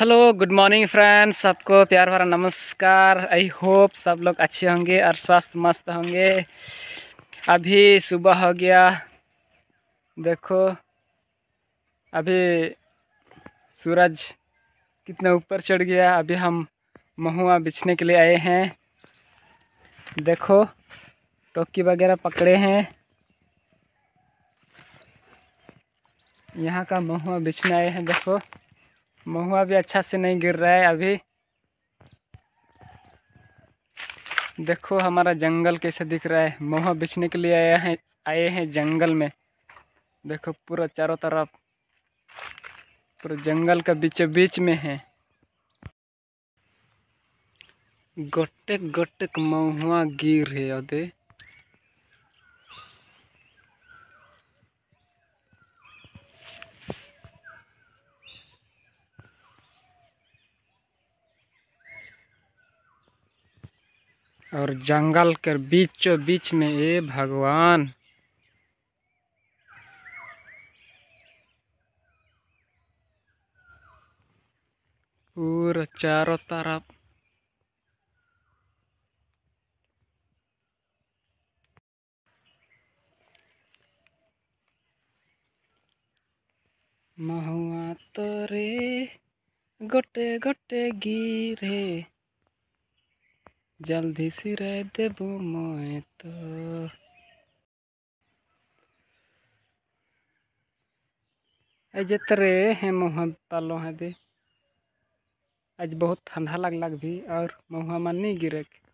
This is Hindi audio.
हेलो गुड मॉर्निंग फ्रेंड्स सबको प्यार भरा नमस्कार आई होप सब लोग अच्छे होंगे और स्वस्थ मस्त होंगे अभी सुबह हो गया देखो अभी सूरज कितना ऊपर चढ़ गया अभी हम महुआ बिछने के लिए आए हैं देखो टोकी वगैरह पकड़े हैं यहाँ का महुआ बिछने आए हैं देखो महुआ भी अच्छा से नहीं गिर रहा है अभी देखो हमारा जंगल कैसे दिख रहा है महुआ बेचने के लिए आया है आए हैं जंगल में देखो पूरा चारों तरफ पूरा जंगल का बीचों बीच में है गोटे गोटे महुआ गिर है अभी और जंगल के बीचों बीच में ए भगवान पूरा चारों तरफ महुआ तोरे गोटे गोटे गिरे जल्दी सिराय देव मैं तो जतरे हैं महुआ पालो है दे आज बहुत ठंडा लग लग भी और महुआ मन नहीं गिरे